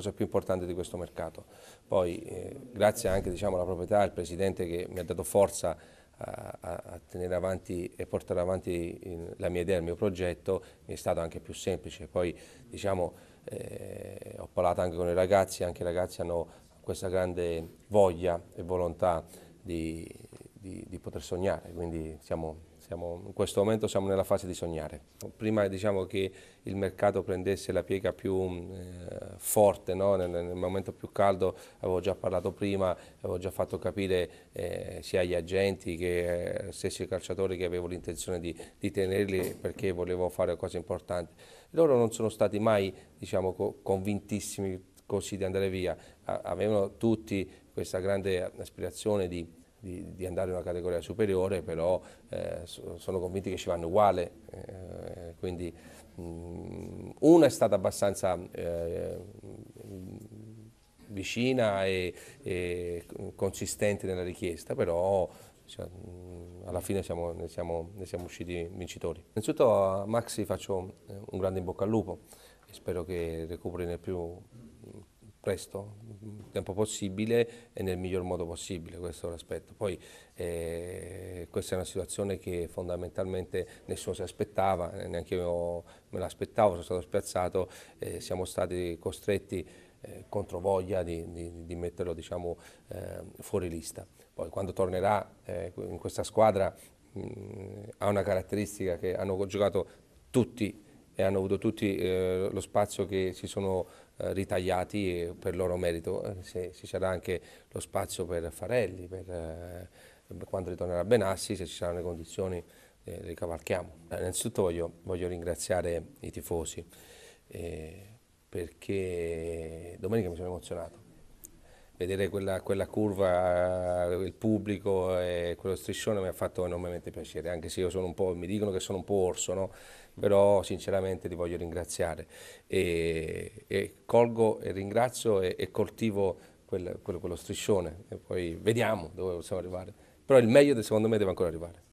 cosa più importante di questo mercato. Poi eh, grazie anche diciamo, alla proprietà, al Presidente che mi ha dato forza a, a tenere avanti e portare avanti la mia idea, il mio progetto, è stato anche più semplice. Poi diciamo, eh, ho parlato anche con i ragazzi, anche i ragazzi hanno questa grande voglia e volontà di, di, di poter sognare, quindi siamo, siamo, in questo momento siamo nella fase di sognare. Prima diciamo che il mercato prendesse la piega più eh, forte, no? nel, nel, momento più caldo avevo già parlato prima, avevo già fatto capire eh, sia agli agenti che eh, stessi calciatori che avevo l'intenzione di, di, tenerli perché volevo fare cose importanti. Loro non sono stati mai diciamo, co convintissimi così di andare via, A avevano tutti questa grande aspirazione di di, di, andare in una categoria superiore, però eh, sono convinti che ci vanno uguale. Eh, quindi mh, mm, una è stata abbastanza eh, vicina e, e, consistente nella richiesta, però cioè, mh, mm, alla fine siamo, ne, siamo, ne, siamo, usciti vincitori. Innanzitutto a Maxi faccio eh, un grande in bocca al lupo e spero che recuperi nel più presto, il tempo possibile e nel miglior modo possibile, questo è l'aspetto. Poi eh, questa è una situazione che fondamentalmente nessuno si aspettava, eh, neanche io me l'aspettavo, sono stato spiazzato, eh, siamo stati costretti eh, contro voglia di, di, di metterlo diciamo, eh, fuori lista. Poi quando tornerà eh, in questa squadra mh, mm, ha una caratteristica che hanno giocato tutti e hanno avuto tutti eh, lo spazio che si sono eh, ritagliati per loro merito. Eh, se, ci sarà anche lo spazio per Farelli, per, per eh, quando ritornerà Benassi, se ci saranno le condizioni le eh, cavalchiamo. Innanzitutto voglio, voglio ringraziare i tifosi perché domenica mi sono emozionato vedere quella, quella, curva, eh, il pubblico e quello striscione mi ha fatto enormemente piacere, anche se io sono un po', mi dicono che sono un po' orso, no? però sinceramente ti voglio ringraziare e, e colgo e ringrazio e, e coltivo quel, quel, quello striscione e poi vediamo dove possiamo arrivare, però il meglio secondo me deve ancora arrivare.